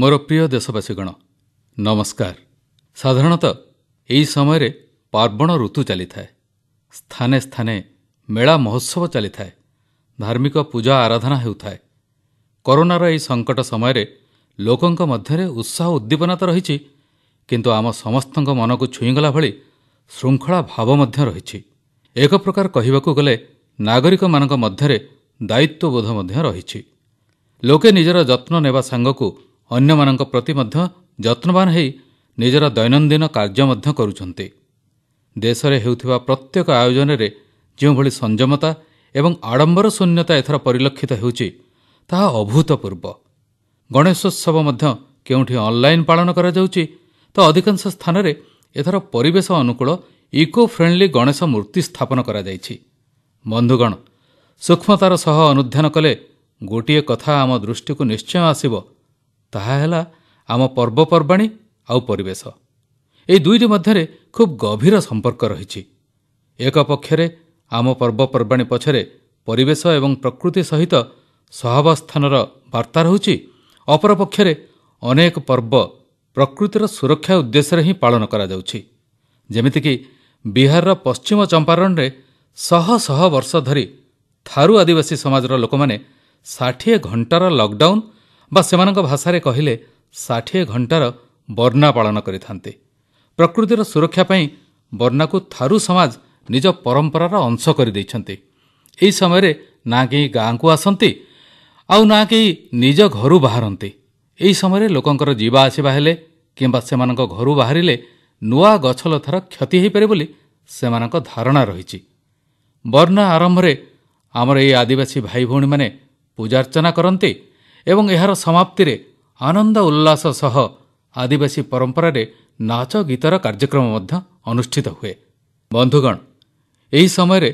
ମୋର ପ୍ରିୟ ଦେଶବାସୀଗଣ ନମସ୍କାର ସାଧାରଣତଃ ଏହି ସମୟରେ ପାର୍ବଣ ଋତୁ ଚାଲିଥାଏ ସ୍ଥାନେ ସ୍ଥାନେ ମେଳା ମହୋତ୍ସବ ଚାଲିଥାଏ ଧାର୍ମିକ ପୂଜା ଆରାଧନା ହେଉଥାଏ କରୋନାର ଏହି ସଙ୍କଟ ସମୟରେ ଲୋକଙ୍କ ମଧ୍ୟରେ ଉତ୍ସାହ ଉଦ୍ଦୀପନା ତ ରହିଛି କିନ୍ତୁ ଆମ ସମସ୍ତଙ୍କ ମନକୁ ଛୁଇଁଗଲା ଭଳି ଶୃଙ୍ଖଳା ଭାବ ମଧ୍ୟ ରହିଛି ଏକ ପ୍ରକାର କହିବାକୁ ଗଲେ ନାଗରିକମାନଙ୍କ ମଧ୍ୟରେ ଦାୟିତ୍ୱବୋଧ ମଧ୍ୟ ରହିଛି ଲୋକେ ନିଜର ଯତ୍ନ ନେବା ସାଙ୍ଗକୁ ଅନ୍ୟମାନଙ୍କ ପ୍ରତି ମଧ୍ୟ ଯତ୍ନବାନ ହୋଇ ନିଜର ଦୈନନ୍ଦିନ କାର୍ଯ୍ୟ ମଧ୍ୟ କରୁଛନ୍ତି ଦେଶରେ ହେଉଥିବା ପ୍ରତ୍ୟେକ ଆୟୋଜନରେ ଯେଉଁଭଳି ସଂଯମତା ଏବଂ ଆଡ଼ମ୍ବର ଶୂନ୍ୟତା ଏଥର ପରିଲକ୍ଷିତ ହେଉଛି ତାହା ଅଭୂତପୂର୍ବ ଗଣେଶୋତ୍ସବ ମଧ୍ୟ କେଉଁଠି ଅନ୍ଲାଇନ୍ ପାଳନ କରାଯାଉଛି ତ ଅଧିକାଂଶ ସ୍ଥାନରେ ଏଥର ପରିବେଶ ଅନୁକୂଳ ଇକୋ ଫ୍ରେଣ୍ଡଲି ଗଣେଶ ମୂର୍ତ୍ତି ସ୍ଥାପନ କରାଯାଇଛି ବନ୍ଧୁଗଣ ସୂକ୍ଷ୍ମତାର ସହ ଅନୁଧ୍ୟାନ କଲେ ଗୋଟିଏ କଥା ଆମ ଦୃଷ୍ଟିକୁ ନିଶ୍ଚୟ ଆସିବ ତାହା ହେଲା ଆମ ପର୍ବପର୍ବାଣି ଆଉ ପରିବେଶ ଏହି ଦୁଇଟି ମଧ୍ୟରେ ଖୁବ୍ ଗଭୀର ସମ୍ପର୍କ ରହିଛି ଏକ ପକ୍ଷରେ ଆମ ପର୍ବପର୍ବାଣି ପଛରେ ପରିବେଶ ଏବଂ ପ୍ରକୃତି ସହିତ ସହାବସ୍ଥାନର ବାର୍ତ୍ତା ରହୁଛି ଅପରପକ୍ଷରେ ଅନେକ ପର୍ବ ପ୍ରକୃତିର ସୁରକ୍ଷା ଉଦ୍ଦେଶ୍ୟରେ ହିଁ ପାଳନ କରାଯାଉଛି ଯେମିତିକି ବିହାରର ପଶ୍ଚିମ ଚମ୍ପାରଣରେ ଶହ ଶହ ବର୍ଷ ଧରି ଥାରୁ ଆଦିବାସୀ ସମାଜର ଲୋକମାନେ ଷାଠିଏ ଘଣ୍ଟାର ଲକ୍ଡାଉନ୍ ବା ସେମାନଙ୍କ ଭାଷାରେ କହିଲେ ଷାଠିଏ ଘଣ୍ଟାର ବର୍ଣ୍ଣା ପାଳନ କରିଥାନ୍ତି ପ୍ରକୃତିର ସୁରକ୍ଷା ପାଇଁ ବର୍ଣ୍ଣାକୁ ଥାରୁ ସମାଜ ନିଜ ପରମ୍ପରାର ଅଂଶ କରିଦେଇଛନ୍ତି ଏହି ସମୟରେ ନା କେହି ଗାଁକୁ ଆସନ୍ତି ଆଉ ନା କେହି ନିଜ ଘରୁ ବାହାରନ୍ତି ଏହି ସମୟରେ ଲୋକଙ୍କର ଯିବା ଆସିବା ହେଲେ କିମ୍ବା ସେମାନଙ୍କ ଘରୁ ବାହାରିଲେ ନୂଆ ଗଛଲତାର କ୍ଷତି ହୋଇପାରେ ବୋଲି ସେମାନଙ୍କ ଧାରଣା ରହିଛି ବର୍ଣ୍ଣା ଆରମ୍ଭରେ ଆମର ଏହି ଆଦିବାସୀ ଭାଇ ଭଉଣୀମାନେ ପୂଜାର୍ଚ୍ଚନା କରନ୍ତି ଏବଂ ଏହାର ସମାପ୍ତିରେ ଆନନ୍ଦ ଉଲ୍ଲାସ ସହ ଆଦିବାସୀ ପରମ୍ପରାରେ ନାଚ ଗୀତର କାର୍ଯ୍ୟକ୍ରମ ମଧ୍ୟ ଅନୁଷ୍ଠିତ ହୁଏ ବନ୍ଧୁଗଣ ଏହି ସମୟରେ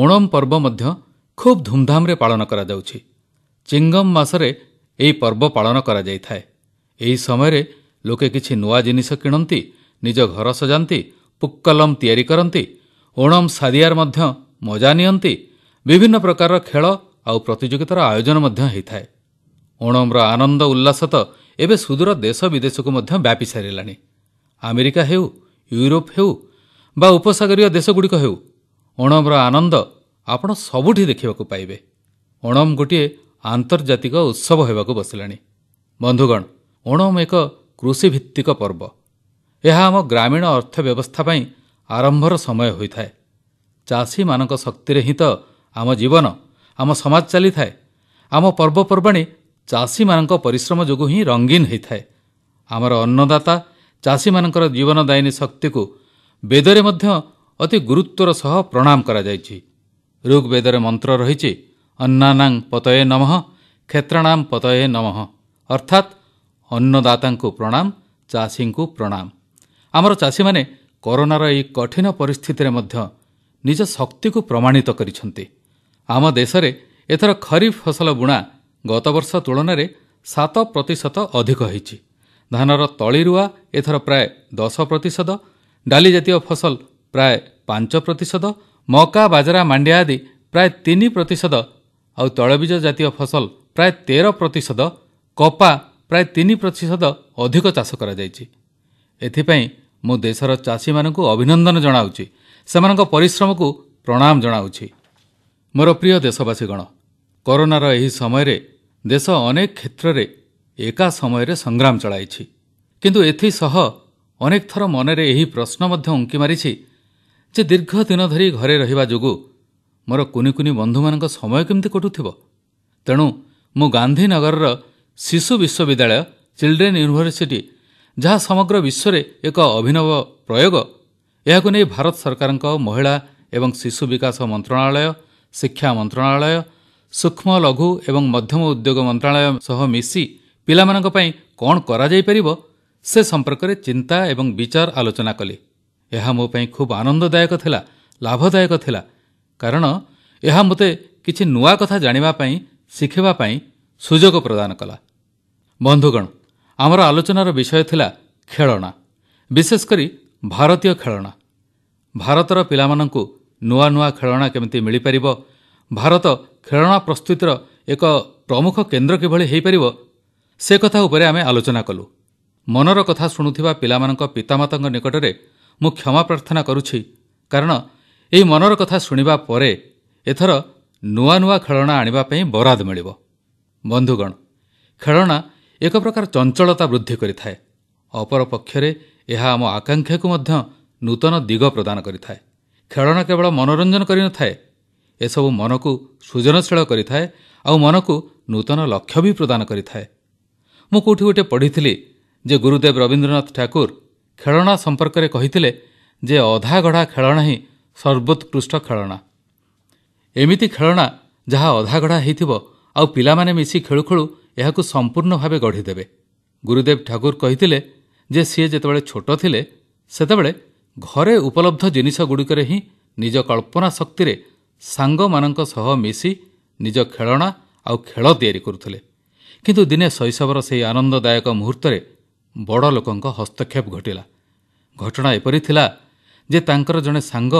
ଓଣମ୍ ପର୍ବ ମଧ୍ୟ ଖୁବ୍ ଧୁମ୍ଧାମ୍ରେ ପାଳନ କରାଯାଉଛି ଚିଙ୍ଗମ୍ ମାସରେ ଏହି ପର୍ବ ପାଳନ କରାଯାଇଥାଏ ଏହି ସମୟରେ ଲୋକେ କିଛି ନୂଆ ଜିନିଷ କିଣନ୍ତି ନିଜ ଘର ସଜାନ୍ତି ପୁକ୍କଲମ୍ ତିଆରି କରନ୍ତି ଓଣମ୍ ସାଦିଆର ମଧ୍ୟ ମଜା ନିଅନ୍ତି ବିଭିନ୍ନ ପ୍ରକାରର ଖେଳ ଆଉ ପ୍ରତିଯୋଗିତାର ଆୟୋଜନ ମଧ୍ୟ ହୋଇଥାଏ ଓଣମ୍ର ଆନନ୍ଦ ଉଲ୍ଲାସ ତ ଏବେ ସୁଦୂର ଦେଶ ବିଦେଶକୁ ମଧ୍ୟ ବ୍ୟାପିସାରିଲାଣି ଆମେରିକା ହେଉ ୟୁରୋପ ହେଉ ବା ଉପସାଗରୀୟ ଦେଶଗୁଡ଼ିକ ହେଉ ଓଣମ୍ର ଆନନ୍ଦ ଆପଣ ସବୁଠି ଦେଖିବାକୁ ପାଇବେ ଓଣମ ଗୋଟିଏ ଆନ୍ତର୍ଜାତିକ ଉତ୍ସବ ହେବାକୁ ବସିଲାଣି ବନ୍ଧୁଗଣ ଓଣମ୍ ଏକ କୃଷିଭିତ୍ତିକ ପର୍ବ ଏହା ଆମ ଗ୍ରାମୀଣ ଅର୍ଥ ବ୍ୟବସ୍ଥା ପାଇଁ ଆରମ୍ଭର ସମୟ ହୋଇଥାଏ ଚାଷୀମାନଙ୍କ ଶକ୍ତିରେ ହିଁ ତ ଆମ ଜୀବନ ଆମ ସମାଜ ଚାଲିଥାଏ ଆମ ପର୍ବପର୍ବାଣୀ ଚାଷୀମାନଙ୍କ ପରିଶ୍ରମ ଯୋଗୁଁ ହିଁ ରଙ୍ଗୀନ ହୋଇଥାଏ ଆମର ଅନ୍ନଦାତା ଚାଷୀମାନଙ୍କର ଜୀବନଦାୟିନୀ ଶକ୍ତିକୁ ବେଦରେ ମଧ୍ୟ ଅତି ଗୁରୁତ୍ୱର ସହ ପ୍ରଣାମ କରାଯାଇଛି ଋଗ୍ ବେଦରେ ମନ୍ତ୍ର ରହିଛି ଅନ୍ନାନାଂ ପତୟେ ନମଃ କ୍ଷେତ୍ରାଣାମ ପତଏ ନମଃ ଅର୍ଥାତ୍ ଅନ୍ନଦାତାଙ୍କୁ ପ୍ରଣାମ ଚାଷୀଙ୍କୁ ପ୍ରଣାମ ଆମର ଚାଷୀମାନେ କରୋନାର ଏହି କଠିନ ପରିସ୍ଥିତିରେ ମଧ୍ୟ ନିଜ ଶକ୍ତିକୁ ପ୍ରମାଣିତ କରିଛନ୍ତି ଆମ ଦେଶରେ ଏଥର ଖରିଫ ଫସଲ ବୁଣା ଗତବର୍ଷ ତୁଳନାରେ ସାତ ପ୍ରତିଶତ ଅଧିକ ହୋଇଛି ଧାନର ତଳିରୁଆ ଏଥର ପ୍ରାୟ ଦଶ ପ୍ରତିଶତ ଡାଲି ଜାତୀୟ ଫସଲ ପ୍ରାୟ ପାଞ୍ଚ ପ୍ରତିଶତ ମକା ବାଜରା ମାଣ୍ଡିଆ ଆଦି ପ୍ରାୟ ତିନି ପ୍ରତିଶତ ଆଉ ତୈଳବୀଜ ଜାତୀୟ ଫସଲ ପ୍ରାୟ ତେର ପ୍ରତିଶତ କପା ପ୍ରାୟ ତିନି ପ୍ରତିଶତ ଅଧିକ ଚାଷ କରାଯାଇଛି ଏଥିପାଇଁ ମୁଁ ଦେଶର ଚାଷୀମାନଙ୍କୁ ଅଭିନନ୍ଦନ ଜଣାଉଛି ସେମାନଙ୍କ ପରିଶ୍ରମକୁ ପ୍ରଣାମ ଜଣାଉଛି ମୋର ପ୍ରିୟ ଦେଶବାସୀଗଣ କରୋନାର ଏହି ସମୟରେ ଦେଶ ଅନେକ କ୍ଷେତ୍ରରେ ଏକା ସମୟରେ ସଂଗ୍ରାମ ଚଳାଇଛି କିନ୍ତୁ ଏଥିସହ ଅନେକ ଥର ମନରେ ଏହି ପ୍ରଶ୍ନ ମଧ୍ୟ ଉଙ୍କି ମାରିଛି ଯେ ଦୀର୍ଘ ଦିନ ଧରି ଘରେ ରହିବା ଯୋଗୁଁ ମୋର କୁନି କୁନି ବନ୍ଧୁମାନଙ୍କ ସମୟ କେମିତି କଟୁଥିବ ତେଣୁ ମୁଁ ଗାନ୍ଧୀନଗରର ଶିଶୁ ବିଶ୍ୱବିଦ୍ୟାଳୟ ଚିଲ୍ଡ୍ରେନ୍ ୟୁନିଭର୍ସିଟି ଯାହା ସମଗ୍ର ବିଶ୍ୱରେ ଏକ ଅଭିନବ ପ୍ରୟୋଗ ଏହାକୁ ନେଇ ଭାରତ ସରକାରଙ୍କ ମହିଳା ଏବଂ ଶିଶୁ ବିକାଶ ମନ୍ତ୍ରଣାଳୟ ଶିକ୍ଷା ମନ୍ତ୍ରଣାଳୟ ସୂକ୍ଷ୍ମ ଲଘୁ ଏବଂ ମଧ୍ୟମ ଉଦ୍ୟୋଗ ମନ୍ତ୍ରଣାଳୟ ସହ ମିଶି ପିଲାମାନଙ୍କ ପାଇଁ କ'ଣ କରାଯାଇପାରିବ ସେ ସମ୍ପର୍କରେ ଚିନ୍ତା ଏବଂ ବିଚାର ଆଲୋଚନା କଲି ଏହା ମୋ ପାଇଁ ଖୁବ୍ ଆନନ୍ଦଦାୟକ ଥିଲା ଲାଭଦାୟକ ଥିଲା କାରଣ ଏହା ମୋତେ କିଛି ନୂଆ କଥା ଜାଣିବା ପାଇଁ ଶିଖିବା ପାଇଁ ସୁଯୋଗ ପ୍ରଦାନ କଲା ବନ୍ଧୁଗଣ ଆମର ଆଲୋଚନାର ବିଷୟ ଥିଲା ଖେଳଣା ବିଶେଷ କରି ଭାରତୀୟ ଖେଳଣା ଭାରତର ପିଲାମାନଙ୍କୁ ନୂଆ ନୂଆ ଖେଳଣା କେମିତି ମିଳିପାରିବ ଭାରତ ଖେଳଣା ପ୍ରସ୍ତୁତିର ଏକ ପ୍ରମୁଖ କେନ୍ଦ୍ର କିଭଳି ହୋଇପାରିବ ସେ କଥା ଉପରେ ଆମେ ଆଲୋଚନା କଲୁ ମନର କଥା ଶୁଣୁଥିବା ପିଲାମାନଙ୍କ ପିତାମାତାଙ୍କ ନିକଟରେ ମୁଁ କ୍ଷମା ପ୍ରାର୍ଥନା କରୁଛି କାରଣ ଏହି ମନର କଥା ଶୁଣିବା ପରେ ଏଥର ନୂଆ ନୂଆ ଖେଳଣା ଆଣିବା ପାଇଁ ବରାଦ ମିଳିବ ବନ୍ଧୁଗଣ ଖେଳଣା ଏକ ପ୍ରକାର ଚଞ୍ଚଳତା ବୃଦ୍ଧି କରିଥାଏ ଅପରପକ୍ଷରେ ଏହା ଆମ ଆକାଂକ୍ଷାକୁ ମଧ୍ୟ ନୂତନ ଦିଗ ପ୍ରଦାନ କରିଥାଏ ଖେଳଣା କେବଳ ମନୋରଞ୍ଜନ କରିନଥାଏ ଏସବୁ ମନକୁ ସୃଜନଶୀଳ କରିଥାଏ ଆଉ ମନକୁ ନୂତନ ଲକ୍ଷ୍ୟ ବି ପ୍ରଦାନ କରିଥାଏ ମୁଁ କେଉଁଠି ଗୋଟିଏ ପଢ଼ିଥିଲି ଯେ ଗୁରୁଦେବ ରବୀନ୍ଦ୍ରନାଥ ଠାକୁର ଖେଳଣା ସମ୍ପର୍କରେ କହିଥିଲେ ଯେ ଅଧାଗଢ଼ା ଖେଳଣା ହିଁ ସର୍ବୋତ୍କୃଷ୍ଟ ଖେଳଣା ଏମିତି ଖେଳଣା ଯାହା ଅଧାଗଢ଼ା ହୋଇଥିବ ଆଉ ପିଲାମାନେ ମିଶି ଖେଳୁ ଖେଳୁ ଏହାକୁ ସମ୍ପୂର୍ଣ୍ଣ ଭାବେ ଗଢ଼ିଦେବେ ଗୁରୁଦେବ ଠାକୁର କହିଥିଲେ ଯେ ସିଏ ଯେତେବେଳେ ଛୋଟ ଥିଲେ ସେତେବେଳେ ଘରେ ଉପଲବ୍ଧ ଜିନିଷଗୁଡ଼ିକରେ ହିଁ ନିଜ କଳ୍ପନା ଶକ୍ତିରେ ସାଙ୍ଗମାନଙ୍କ ସହ ମିଶି ନିଜ ଖେଳଣା ଆଉ ଖେଳ ତିଆରି କରୁଥିଲେ କିନ୍ତୁ ଦିନେ ଶୈଶବର ସେହି ଆନନ୍ଦଦାୟକ ମୁହୂର୍ତ୍ତରେ ବଡ଼ ଲୋକଙ୍କ ହସ୍ତକ୍ଷେପ ଘଟିଲା ଘଟଣା ଏପରି ଥିଲା ଯେ ତାଙ୍କର ଜଣେ ସାଙ୍ଗ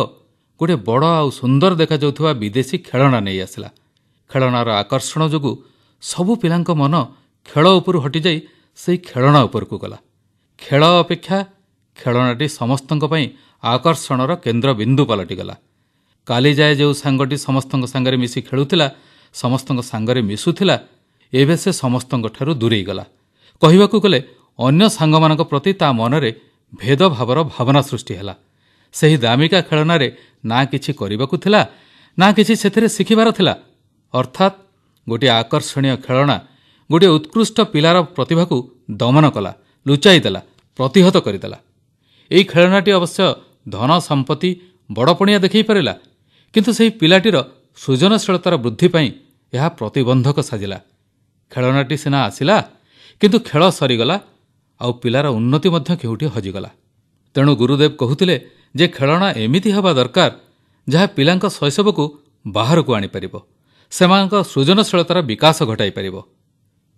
ଗୋଟିଏ ବଡ଼ ଆଉ ସୁନ୍ଦର ଦେଖାଯାଉଥିବା ବିଦେଶୀ ଖେଳଣା ନେଇ ଆସିଲା ଖେଳଣାର ଆକର୍ଷଣ ଯୋଗୁଁ ସବୁ ପିଲାଙ୍କ ମନ ଖେଳ ଉପରୁ ହଟିଯାଇ ସେହି ଖେଳଣା ଉପରକୁ ଗଲା ଖେଳ ଅପେକ୍ଷା ଖେଳଣାଟି ସମସ୍ତଙ୍କ ପାଇଁ ଆକର୍ଷଣର କେନ୍ଦ୍ରବିନ୍ଦୁ ପାଲଟିଗଲା କାଲି ଯାଏ ଯେଉଁ ସାଙ୍ଗଟି ସମସ୍ତଙ୍କ ସାଙ୍ଗରେ ମିଶି ଖେଳୁଥିଲା ସମସ୍ତଙ୍କ ସାଙ୍ଗରେ ମିଶୁଥିଲା ଏବେ ସେ ସମସ୍ତଙ୍କଠାରୁ ଦୂରେଇଗଲା କହିବାକୁ ଗଲେ ଅନ୍ୟ ସାଙ୍ଗମାନଙ୍କ ପ୍ରତି ତା ମନରେ ଭେଦଭାବର ଭାବନା ସୃଷ୍ଟି ହେଲା ସେହି ଦାମିକା ଖେଳନାରେ ନା କିଛି କରିବାକୁ ଥିଲା ନା କିଛି ସେଥିରେ ଶିଖିବାର ଥିଲା ଅର୍ଥାତ୍ ଗୋଟିଏ ଆକର୍ଷଣୀୟ ଖେଳଣା ଗୋଟିଏ ଉତ୍କୃଷ୍ଟ ପିଲାର ପ୍ରତିଭାକୁ ଦମନ କଲା ଲୁଚାଇ ଦେଲା ପ୍ରତିହତ କରିଦେଲା ଏହି ଖେଳଣାଟି ଅବଶ୍ୟ ଧନ ସମ୍ପତ୍ତି ବଡ଼ପଣିଆ ଦେଖାଇପାରିଲା କିନ୍ତୁ ସେହି ପିଲାଟିର ସୃଜନଶୀଳତାର ବୃଦ୍ଧି ପାଇଁ ଏହା ପ୍ରତିବନ୍ଧକ ସାଜିଲା ଖେଳନାଟି ସିନା ଆସିଲା କିନ୍ତୁ ଖେଳ ସରିଗଲା ଆଉ ପିଲାର ଉନ୍ନତି ମଧ୍ୟ କେଉଁଠି ହଜିଗଲା ତେଣୁ ଗୁରୁଦେବ କହୁଥିଲେ ଯେ ଖେଳଣା ଏମିତି ହେବା ଦରକାର ଯାହା ପିଲାଙ୍କ ଶୈଶବକୁ ବାହାରକୁ ଆଣିପାରିବ ସେମାନଙ୍କ ସୃଜନଶୀଳତାର ବିକାଶ ଘଟାଇପାରିବ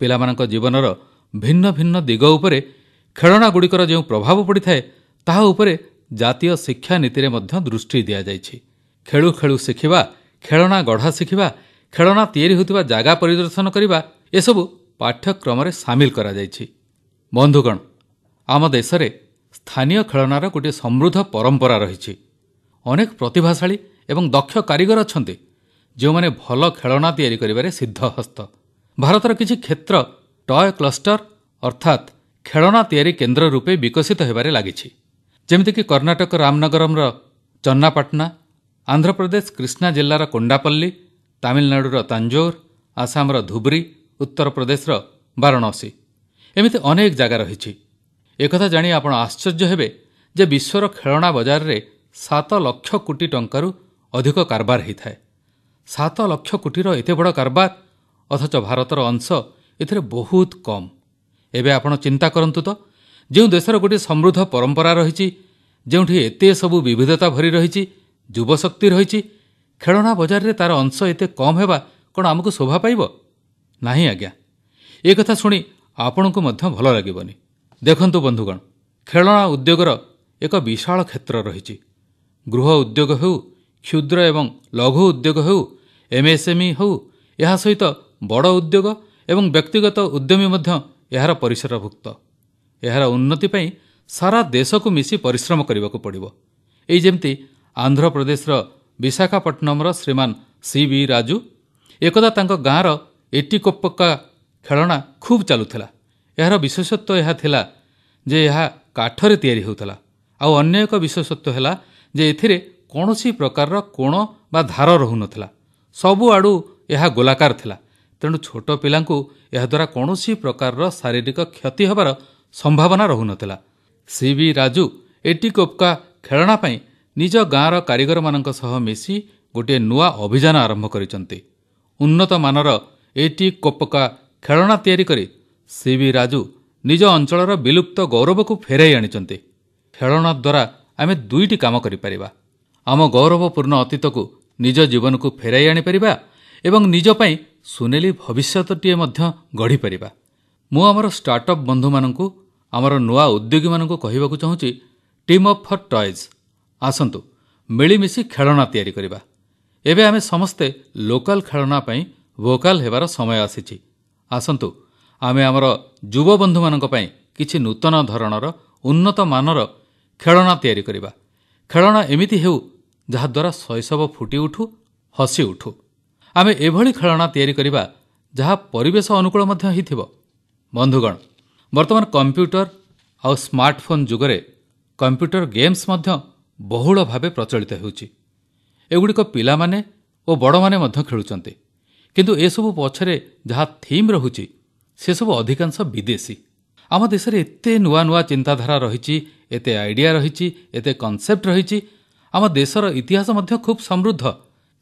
ପିଲାମାନଙ୍କ ଜୀବନର ଭିନ୍ନ ଭିନ୍ନ ଦିଗ ଉପରେ ଖେଳଣାଗୁଡ଼ିକର ଯେଉଁ ପ୍ରଭାବ ପଡ଼ିଥାଏ ତାହା ଉପରେ ଜାତୀୟ ଶିକ୍ଷାନୀତିରେ ମଧ୍ୟ ଦୃଷ୍ଟି ଦିଆଯାଇଛି ଖେଳୁ ଖେଳୁ ଶିଖିବା ଖେଳଣା ଗଢ଼ା ଶିଖିବା ଖେଳଣା ତିଆରି ହେଉଥିବା ଜାଗା ପରିଦର୍ଶନ କରିବା ଏସବୁ ପାଠ୍ୟକ୍ରମରେ ସାମିଲ କରାଯାଇଛି ବନ୍ଧୁଗଣ ଆମ ଦେଶରେ ସ୍ଥାନୀୟ ଖେଳନାର ଗୋଟିଏ ସମୃଦ୍ଧ ପରମ୍ପରା ରହିଛି ଅନେକ ପ୍ରତିଭାଶାଳୀ ଏବଂ ଦକ୍ଷ କାରିଗର ଅଛନ୍ତି ଯେଉଁମାନେ ଭଲ ଖେଳଣା ତିଆରି କରିବାରେ ସିଦ୍ଧ ହସ୍ତ ଭାରତର କିଛି କ୍ଷେତ୍ର ଟୟ କ୍ଲଷ୍ଟର ଅର୍ଥାତ୍ ଖେଳନା ତିଆରି କେନ୍ଦ୍ର ରୂପେ ବିକଶିତ ହେବାରେ ଲାଗିଛି ଯେମିତିକି କର୍ଣ୍ଣାଟକ ରାମନଗରମର ଚନ୍ନାପାଟନା ଆନ୍ଧ୍ରପ୍ରଦେଶ କ୍ରିଷ୍ଣା ଜିଲ୍ଲାର କୋଣ୍ଡାପଲ୍ଲୀ ତାମିଲନାଡୁର ତାଞ୍ଜୋର ଆସାମର ଧୁବ୍ରୀ ଉତ୍ତରପ୍ରଦେଶର ବାରାଣସୀ ଏମିତି ଅନେକ ଜାଗା ରହିଛି ଏକଥା ଜାଣି ଆପଣ ଆଶ୍ଚର୍ଯ୍ୟ ହେବେ ଯେ ବିଶ୍ୱର ଖେଳଣା ବଜାରରେ ସାତ ଲକ୍ଷ କୋଟି ଟଙ୍କାରୁ ଅଧିକ କାରବାର ହୋଇଥାଏ ସାତ ଲକ୍ଷ କୋଟିର ଏତେ ବଡ଼ କାରବାର ଅଥଚ ଭାରତର ଅଂଶ ଏଥିରେ ବହୁତ କମ୍ ଏବେ ଆପଣ ଚିନ୍ତା କରନ୍ତୁ ତ ଯେଉଁ ଦେଶର ଗୋଟିଏ ସମୃଦ୍ଧ ପରମ୍ପରା ରହିଛି ଯେଉଁଠି ଏତେ ସବୁ ବିବିଧତା ଭରି ରହିଛି ଯୁବଶକ୍ତି ରହିଛି ଖେଳଣା ବଜାରରେ ତାର ଅଂଶ ଏତେ କମ୍ ହେବା କ'ଣ ଆମକୁ ଶୋଭା ପାଇବ ନାହିଁ ଆଜ୍ଞା ଏ କଥା ଶୁଣି ଆପଣଙ୍କୁ ମଧ୍ୟ ଭଲ ଲାଗିବନି ଦେଖନ୍ତୁ ବନ୍ଧୁଗଣ ଖେଳଣା ଉଦ୍ୟୋଗର ଏକ ବିଶାଳ କ୍ଷେତ୍ର ରହିଛି ଗୃହ ଉଦ୍ୟୋଗ ହେଉ କ୍ଷୁଦ୍ର ଏବଂ ଲଘୁ ଉଦ୍ୟୋଗ ହେଉ ଏମ୍ଏସ୍ଏମ୍ଇ ହେଉ ଏହା ସହିତ ବଡ଼ ଉଦ୍ୟୋଗ ଏବଂ ବ୍ୟକ୍ତିଗତ ଉଦ୍ୟମୀ ମଧ୍ୟ ଏହାର ପରିସରଭୁକ୍ତ ଏହାର ଉନ୍ନତି ପାଇଁ ସାରା ଦେଶକୁ ମିଶି ପରିଶ୍ରମ କରିବାକୁ ପଡ଼ିବ ଏଇ ଯେମିତି ଆନ୍ଧ୍ରପ୍ରଦେଶର ବିଶାଖାପଟନମର ଶ୍ରୀମାନ ସିବି ରାଜୁ ଏକଦା ତାଙ୍କ ଗାଁର ଏଟିକୋପ୍ପକା ଖେଳଣା ଖୁବ୍ ଚାଲୁଥିଲା ଏହାର ବିଶେଷତ୍ୱ ଏହା ଥିଲା ଯେ ଏହା କାଠରେ ତିଆରି ହେଉଥିଲା ଆଉ ଅନ୍ୟ ଏକ ବିଶେଷତ୍ୱ ହେଲା ଯେ ଏଥିରେ କୌଣସି ପ୍ରକାରର କୋଣ ବା ଧାର ରହୁନଥିଲା ସବୁଆଡ଼ୁ ଏହା ଗୋଲାକାର ଥିଲା ତେଣୁ ଛୋଟ ପିଲାଙ୍କୁ ଏହାଦ୍ୱାରା କୌଣସି ପ୍ରକାରର ଶାରୀରିକ କ୍ଷତି ହେବାର ସମ୍ଭାବନା ରହୁନଥିଲା ସିବି ରାଜୁ ଏଟିକୋପ୍କା ଖେଳଣା ପାଇଁ ନିଜ ଗାଁର କାରିଗରମାନଙ୍କ ସହ ମିଶି ଗୋଟିଏ ନୂଆ ଅଭିଯାନ ଆରମ୍ଭ କରିଛନ୍ତି ଉନ୍ନତମାନର ଏଟି କୋପକା ଖେଳଣା ତିଆରି କରି ସିବି ରାଜୁ ନିଜ ଅଞ୍ଚଳର ବିଲୁପ୍ତ ଗୌରବକୁ ଫେରାଇ ଆଣିଛନ୍ତି ଖେଳଣା ଦ୍ୱାରା ଆମେ ଦୁଇଟି କାମ କରିପାରିବା ଆମ ଗୌରବପୂର୍ଣ୍ଣ ଅତୀତକୁ ନିଜ ଜୀବନକୁ ଫେରାଇ ଆଣିପାରିବା ଏବଂ ନିଜ ପାଇଁ ସୁନେଲି ଭବିଷ୍ୟତଟିଏ ମଧ୍ୟ ଗଢ଼ିପାରିବା ମୁଁ ଆମର ଷ୍ଟାର୍ଟଅପ୍ ବନ୍ଧୁମାନଙ୍କୁ ଆମର ନୂଆ ଉଦ୍ୟୋଗୀମାନଙ୍କୁ କହିବାକୁ ଚାହୁଁଛି ଟିମ୍ ଅପ୍ ଫର୍ ଟଏଜ୍ ଆସନ୍ତୁ ମିଳିମିଶି ଖେଳଣା ତିଆରି କରିବା ଏବେ ଆମେ ସମସ୍ତେ ଲୋକାଲ୍ ଖେଳନା ପାଇଁ ଭୋକାଲ୍ ହେବାର ସମୟ ଆସିଛି ଆସନ୍ତୁ ଆମେ ଆମର ଯୁବବନ୍ଧୁମାନଙ୍କ ପାଇଁ କିଛି ନୂତନ ଧରଣର ଉନ୍ନତମାନର ଖେଳଣା ତିଆରି କରିବା ଖେଳଣା ଏମିତି ହେଉ ଯାହାଦ୍ୱାରା ଶୈଶବ ଫୁଟି ଉଠୁ ହସି ଉଠୁ ଆମେ ଏଭଳି ଖେଳଣା ତିଆରି କରିବା ଯାହା ପରିବେଶ ଅନୁକୂଳ ମଧ୍ୟ ହୋଇଥିବ ବନ୍ଧୁଗଣ ବର୍ତ୍ତମାନ କମ୍ପ୍ୟୁଟର ଆଉ ସ୍ମାର୍ଟଫୋନ୍ ଯୁଗରେ କମ୍ପ୍ୟୁଟର ଗେମ୍ସ ମଧ୍ୟ ବହୁଳ ଭାବେ ପ୍ରଚଳିତ ହେଉଛି ଏଗୁଡ଼ିକ ପିଲାମାନେ ଓ ବଡ଼ମାନେ ମଧ୍ୟ ଖେଳୁଛନ୍ତି କିନ୍ତୁ ଏସବୁ ପଛରେ ଯାହା ଥିମ୍ ରହୁଛି ସେସବୁ ଅଧିକାଂଶ ବିଦେଶୀ ଆମ ଦେଶରେ ଏତେ ନୂଆ ନୂଆ ଚିନ୍ତାଧାରା ରହିଛି ଏତେ ଆଇଡିଆ ରହିଛି ଏତେ କନସେପ୍ଟ ରହିଛି ଆମ ଦେଶର ଇତିହାସ ମଧ୍ୟ ଖୁବ୍ ସମୃଦ୍ଧ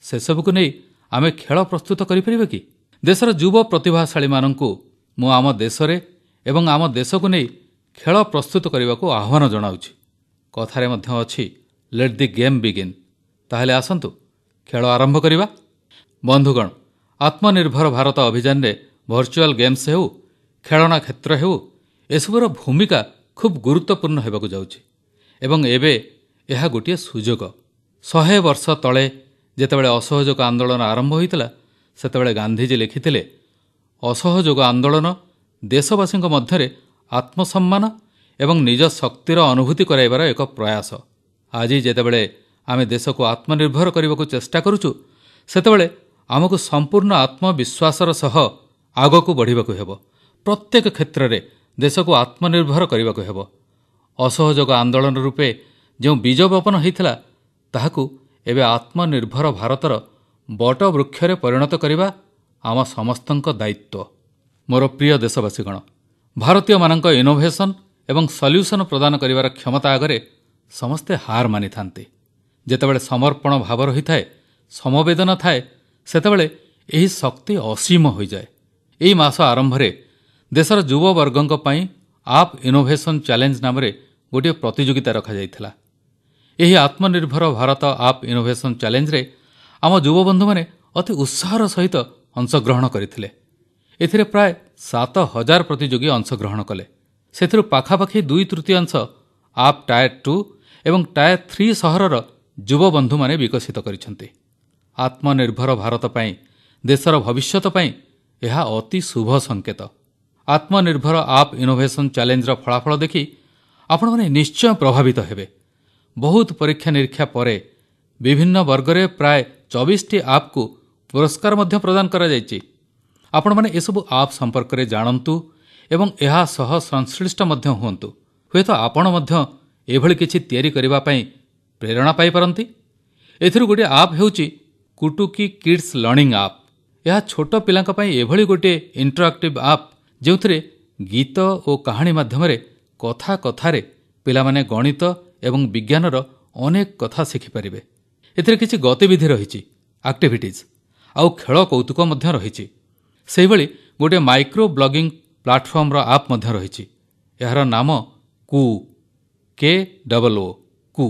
ସେସବୁକୁ ନେଇ ଆମେ ଖେଳ ପ୍ରସ୍ତୁତ କରିପାରିବା କି ଦେଶର ଯୁବ ପ୍ରତିଭାଶାଳୀମାନଙ୍କୁ ମୁଁ ଆମ ଦେଶରେ ଏବଂ ଆମ ଦେଶକୁ ନେଇ ଖେଳ ପ୍ରସ୍ତୁତ କରିବାକୁ ଆହ୍ୱାନ ଜଣାଉଛି କଥାରେ ମଧ୍ୟ ଅଛି ଲେଟ୍ ଦି ଗେମ୍ ବିଗିନ୍ ତାହେଲେ ଆସନ୍ତୁ ଖେଳ ଆରମ୍ଭ କରିବା ବନ୍ଧୁଗଣ ଆତ୍ମନିର୍ଭର ଭାରତ ଅଭିଯାନରେ ଭର୍ଚୁଆଲ୍ ଗେମ୍ସ ହେଉ ଖେଳନା କ୍ଷେତ୍ର ହେଉ ଏସବୁର ଭୂମିକା ଖୁବ୍ ଗୁରୁତ୍ୱପୂର୍ଣ୍ଣ ହେବାକୁ ଯାଉଛି ଏବଂ ଏବେ ଏହା ଗୋଟିଏ ସୁଯୋଗ ଶହେ ବର୍ଷ ତଳେ ଯେତେବେଳେ ଅସହଯୋଗ ଆନ୍ଦୋଳନ ଆରମ୍ଭ ହୋଇଥିଲା ସେତେବେଳେ ଗାନ୍ଧିଜୀ ଲେଖିଥିଲେ ଅସହଯୋଗ ଆନ୍ଦୋଳନ ଦେଶବାସୀଙ୍କ ମଧ୍ୟରେ ଆତ୍ମସମ୍ମାନ ଏବଂ ନିଜ ଶକ୍ତିର ଅନୁଭୂତି କରାଇବାର ଏକ ପ୍ରୟାସ ଆଜି ଯେତେବେଳେ ଆମେ ଦେଶକୁ ଆତ୍ମନିର୍ଭର କରିବାକୁ ଚେଷ୍ଟା କରୁଛୁ ସେତେବେଳେ ଆମକୁ ସମ୍ପୂର୍ଣ୍ଣ ଆତ୍ମବିଶ୍ୱାସର ସହ ଆଗକୁ ବଢ଼ିବାକୁ ହେବ ପ୍ରତ୍ୟେକ କ୍ଷେତ୍ରରେ ଦେଶକୁ ଆତ୍ମନିର୍ଭର କରିବାକୁ ହେବ ଅସହଯୋଗ ଆନ୍ଦୋଳନ ରୂପେ ଯେଉଁ ବୀଜ ବପନ ହୋଇଥିଲା ତାହାକୁ ଏବେ ଆତ୍ମନିର୍ଭର ଭାରତର ବୃକ୍ଷରେ ପରିଣତ କରିବା ଆମ ସମସ୍ତଙ୍କ ଦାୟିତ୍ୱ ମୋର ପ୍ରିୟ ଦେଶବାସୀଗଣ ଭାରତୀୟମାନଙ୍କ ଇନୋଭେସନ୍ ଏବଂ ସଲ୍ୟୁସନ୍ ପ୍ରଦାନ କରିବାର କ୍ଷମତା ଆଗରେ ସମସ୍ତେ ହାର ମାନିଥାନ୍ତି ଯେତେବେଳେ ସମର୍ପଣ ଭାବ ରହିଥାଏ ସମବେଦନା ଥାଏ ସେତେବେଳେ ଏହି ଶକ୍ତି ଅସୀମ ହୋଇଯାଏ ଏହି ମାସ ଆରମ୍ଭରେ ଦେଶର ଯୁବବର୍ଗଙ୍କ ପାଇଁ ଆପ୍ ଇନୋଭେସନ୍ ଚ୍ୟାଲେଞ୍ଜ ନାମରେ ଗୋଟିଏ ପ୍ରତିଯୋଗିତା ରଖାଯାଇଥିଲା ଏହି ଆତ୍ମନିର୍ଭର ଭାରତ ଆପ୍ ଇନୋଭେସନ୍ ଚ୍ୟାଲେଞ୍ଜରେ ଆମ ଯୁବବନ୍ଧୁମାନେ ଅତି ଉତ୍ସାହର ସହିତ ଅଂଶଗ୍ରହଣ କରିଥିଲେ ଏଥିରେ ପ୍ରାୟ ସାତ ହଜାର ପ୍ରତିଯୋଗୀ ଅଂଶଗ୍ରହଣ କଲେ ସେଥିରୁ ପାଖାପାଖି ଦୁଇ ତୃତୀୟାଂଶ ଆପ୍ ଟାୟାର୍ ଟୁ ଏବଂ ଟାୟାର ଥ୍ରୀ ସହରର ଯୁବବନ୍ଧୁମାନେ ବିକଶିତ କରିଛନ୍ତି ଆତ୍ମନିର୍ଭର ଭାରତ ପାଇଁ ଦେଶର ଭବିଷ୍ୟତ ପାଇଁ ଏହା ଅତି ଶୁଭ ସଂକେତ ଆତ୍ମନିର୍ଭର ଆପ୍ ଇନୋଭେସନ ଚ୍ୟାଲେଞ୍ଜର ଫଳାଫଳ ଦେଖି ଆପଣମାନେ ନିଶ୍ଚୟ ପ୍ରଭାବିତ ହେବେ ବହୁତ ପରୀକ୍ଷା ନିରୀକ୍ଷା ପରେ ବିଭିନ୍ନ ବର୍ଗରେ ପ୍ରାୟ ଚବିଶଟି ଆପ୍କୁ ପୁରସ୍କାର ମଧ୍ୟ ପ୍ରଦାନ କରାଯାଇଛି ଆପଣମାନେ ଏସବୁ ଆପ୍ ସମ୍ପର୍କରେ ଜାଣନ୍ତୁ ଏବଂ ଏହା ସହ ସଂଶ୍ଳିଷ୍ଟ ମଧ୍ୟ ହୁଅନ୍ତୁ ହୁଏତ ଆପଣ ମଧ୍ୟ ଏଭଳି କିଛି ତିଆରି କରିବା ପାଇଁ ପ୍ରେରଣା ପାଇପାରନ୍ତି ଏଥିରୁ ଗୋଟିଏ ଆପ୍ ହେଉଛି କୁଟୁକି କିଡ୍ସ ଲର୍ଣ୍ଣିଂ ଆପ୍ ଏହା ଛୋଟ ପିଲାଙ୍କ ପାଇଁ ଏଭଳି ଗୋଟିଏ ଇଣ୍ଟରାକ୍ଟିଭ୍ ଆପ୍ ଯେଉଁଥିରେ ଗୀତ ଓ କାହାଣୀ ମାଧ୍ୟମରେ କଥା କଥାରେ ପିଲାମାନେ ଗଣିତ ଏବଂ ବିଜ୍ଞାନର ଅନେକ କଥା ଶିଖିପାରିବେ ଏଥିରେ କିଛି ଗତିବିଧି ରହିଛି ଆକ୍ଟିଭିଟିଜ୍ ଆଉ ଖେଳ କୌତୁକ ମଧ୍ୟ ରହିଛି ସେହିଭଳି ଗୋଟିଏ ମାଇକ୍ରୋ ବ୍ଲଗିଂ ପ୍ଲାଟଫର୍ମର ଆପ୍ ମଧ୍ୟ ରହିଛି ଏହାର ନାମ କୁ କେ ଡବଲ୍ କୁ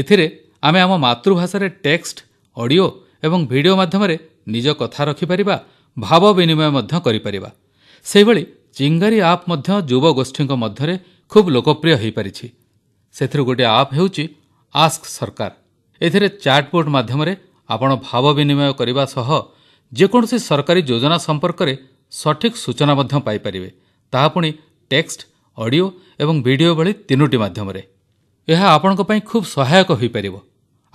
ଏଥିରେ ଆମେ ଆମ ମାତୃଭାଷାରେ ଟେକ୍ସଟ ଅଡିଓ ଏବଂ ଭିଡ଼ିଓ ମାଧ୍ୟମରେ ନିଜ କଥା ରଖିପାରିବା ଭାବ ବିନିମୟ ମଧ୍ୟ କରିପାରିବା ସେହିଭଳି ଚିଙ୍ଗାରୀ ଆପ୍ ମଧ୍ୟ ଯୁବଗୋଷ୍ଠୀଙ୍କ ମଧ୍ୟରେ ଖୁବ୍ ଲୋକପ୍ରିୟ ହୋଇପାରିଛି ସେଥିରୁ ଗୋଟିଏ ଆପ୍ ହେଉଛି ଆସ୍କ ସରକାର ଏଥିରେ ଚାଟ୍ବୋର୍ଡ ମାଧ୍ୟମରେ ଆପଣ ଭାବ ବିନିମୟ କରିବା ସହ ଯେକୌଣସି ସରକାରୀ ଯୋଜନା ସମ୍ପର୍କରେ ସଠିକ୍ ସୂଚନା ମଧ୍ୟ ପାଇପାରିବେ ତାହା ପୁଣି ଟେକ୍ସଟ ଅଡିଓ ଏବଂ ଭିଡ଼ିଓ ଭଳି ତିନୋଟି ମାଧ୍ୟମରେ ଏହା ଆପଣଙ୍କ ପାଇଁ ଖୁବ୍ ସହାୟକ ହୋଇପାରିବ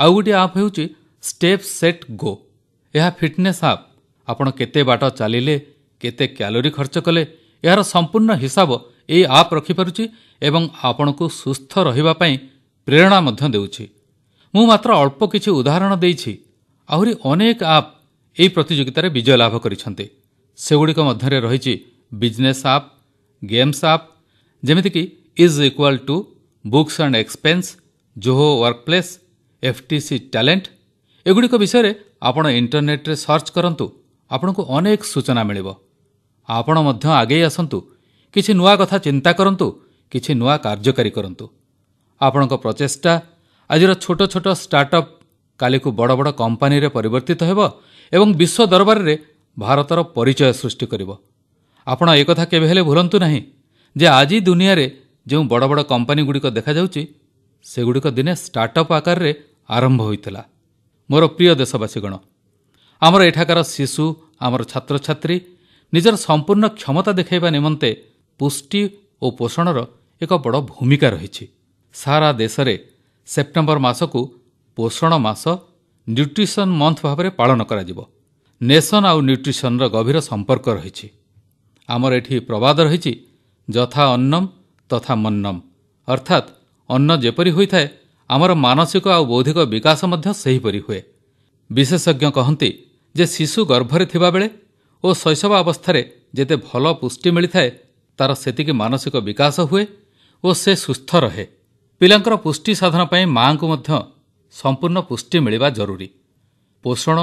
ଆଉ ଗୋଟିଏ ଆପ୍ ହେଉଛି ଷ୍ଟେପ୍ ସେଟ୍ ଗୋ ଏହା ଫିଟନେସ୍ ଆପ୍ ଆପଣ କେତେ ବାଟ ଚାଲିଲେ କେତେ କ୍ୟାଲୋରି ଖର୍ଚ୍ଚ କଲେ ଏହାର ସମ୍ପୂର୍ଣ୍ଣ ହିସାବ ଏହି ଆପ୍ ରଖିପାରୁଛି ଏବଂ ଆପଣଙ୍କୁ ସୁସ୍ଥ ରହିବା ପାଇଁ ପ୍ରେରଣା ମଧ୍ୟ ଦେଉଛି ମୁଁ ମାତ୍ର ଅଳ୍ପ କିଛି ଉଦାହରଣ ଦେଇଛି ଆହୁରି ଅନେକ ଆପ୍ ଏହି ପ୍ରତିଯୋଗିତାରେ ବିଜୟ ଲାଭ କରିଛନ୍ତି ସେଗୁଡ଼ିକ ମଧ୍ୟରେ ରହିଛି ବିଜନେସ୍ ଆପ୍ ଗେମ୍ସ ଆପ୍ ଯେମିତିକି is equal to books and expense Zoho workplace FTC talent ଏଗୁଡ଼ିକ ବିଷୟରେ ଆପଣ ଇଣ୍ଟରନେଟ୍ରେ ସର୍ଚ୍ଚ କରନ୍ତୁ ଆପଣଙ୍କୁ ଅନେକ ସୂଚନା ମିଳିବ ଆପଣ ମଧ୍ୟ ଆଗେଇ ଆସନ୍ତୁ କିଛି ନୂଆ କଥା ଚିନ୍ତା କରନ୍ତୁ କିଛି ନୂଆ କାର୍ଯ୍ୟକାରୀ କରନ୍ତୁ ଆପଣଙ୍କ ପ୍ରଚେଷ୍ଟା ଆଜିର ଛୋଟ ଛୋଟ ଷ୍ଟାର୍ଟଅପ୍ କାଲିକୁ ବଡ଼ ବଡ଼ କମ୍ପାନୀରେ ପରିବର୍ତ୍ତିତ ହେବ ଏବଂ ବିଶ୍ୱ ଦରବାରରେ ଭାରତର ପରିଚୟ ସୃଷ୍ଟି କରିବ ଆପଣ ଏକଥା କେବେ ହେଲେ ଭୁଲନ୍ତୁ ନାହିଁ ଯେ ଆଜି ଦୁନିଆରେ ଯେଉଁ ବଡ଼ ବଡ଼ କମ୍ପାନୀଗୁଡ଼ିକ ଦେଖାଯାଉଛି ସେଗୁଡ଼ିକ ଦିନେ ଷ୍ଟାର୍ଟଅପ୍ ଆକାରରେ ଆରମ୍ଭ ହୋଇଥିଲା ମୋର ପ୍ରିୟ ଦେଶବାସୀଗଣ ଆମର ଏଠାକାର ଶିଶୁ ଆମର ଛାତ୍ରଛାତ୍ରୀ ନିଜର ସମ୍ପୂର୍ଣ୍ଣ କ୍ଷମତା ଦେଖାଇବା ନିମନ୍ତେ ପୁଷ୍ଟି ଓ ପୋଷଣର ଏକ ବଡ଼ ଭୂମିକା ରହିଛି ସାରା ଦେଶରେ ସେପ୍ଟେମ୍ବର ମାସକୁ ପୋଷଣ ମାସ ନ୍ୟୁଟ୍ରିସନ୍ ମନ୍ଥ ଭାବରେ ପାଳନ କରାଯିବ ନେସନ୍ ଆଉ ନ୍ୟୁଟ୍ରିସନ୍ର ଗଭୀର ସମ୍ପର୍କ ରହିଛି ଆମର ଏଠି ପ୍ରବାଦ ରହିଛି ଯଥା ଅନ୍ନମ୍ ତଥା ମନ୍ନମ୍ ଅର୍ଥାତ୍ ଅନ୍ନ ଯେପରି ହୋଇଥାଏ ଆମର ମାନସିକ ଆଉ ବୌଦ୍ଧିକ ବିକାଶ ମଧ୍ୟ ସେହିପରି ହୁଏ ବିଶେଷଜ୍ଞ କହନ୍ତି ଯେ ଶିଶୁ ଗର୍ଭରେ ଥିବାବେଳେ ଓ ଶୈଶବ ଅବସ୍ଥାରେ ଯେତେ ଭଲ ପୁଷ୍ଟି ମିଳିଥାଏ ତା'ର ସେତିକି ମାନସିକ ବିକାଶ ହୁଏ ଓ ସେ ସୁସ୍ଥ ରହେ ପିଲାଙ୍କର ପୁଷ୍ଟି ସାଧନ ପାଇଁ ମା'ଙ୍କୁ ମଧ୍ୟ ସମ୍ପୂର୍ଣ୍ଣ ପୁଷ୍ଟି ମିଳିବା ଜରୁରୀ ପୋଷଣ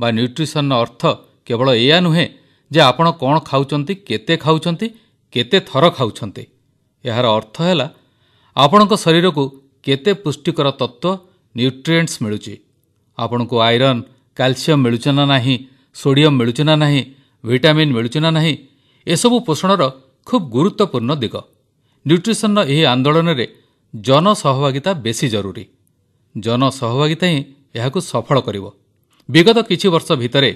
ବା ନ୍ୟୁଟ୍ରିସନ୍ର ଅର୍ଥ କେବଳ ଏଇଆ ନୁହେଁ ଯେ ଆପଣ କ'ଣ ଖାଉଛନ୍ତି କେତେ ଖାଉଛନ୍ତି କେତେ ଥର ଖାଉଛନ୍ତି ଏହାର ଅର୍ଥ ହେଲା ଆପଣଙ୍କ ଶରୀରକୁ କେତେ ପୁଷ୍ଟିକର ତତ୍ତ୍ୱ ନ୍ୟୁଟ୍ରିଏଣ୍ଟସ୍ ମିଳୁଛି ଆପଣଙ୍କୁ ଆଇରନ୍ କ୍ୟାଲସିୟମ୍ ମିଳୁଛି ନା ନାହିଁ ସୋଡ଼ିୟମ୍ ମିଳୁଛି ନା ନାହିଁ ଭିଟାମିନ୍ ମିଳୁଛି ନା ନାହିଁ ଏସବୁ ପୋଷଣର ଖୁବ୍ ଗୁରୁତ୍ୱପୂର୍ଣ୍ଣ ଦିଗ ନ୍ୟୁଟ୍ରିସନ୍ର ଏହି ଆନ୍ଦୋଳନରେ ଜନସହଭାଗିତା ବେଶୀ ଜରୁରୀ ଜନସହଭାଗିତା ହିଁ ଏହାକୁ ସଫଳ କରିବ ବିଗତ କିଛି ବର୍ଷ ଭିତରେ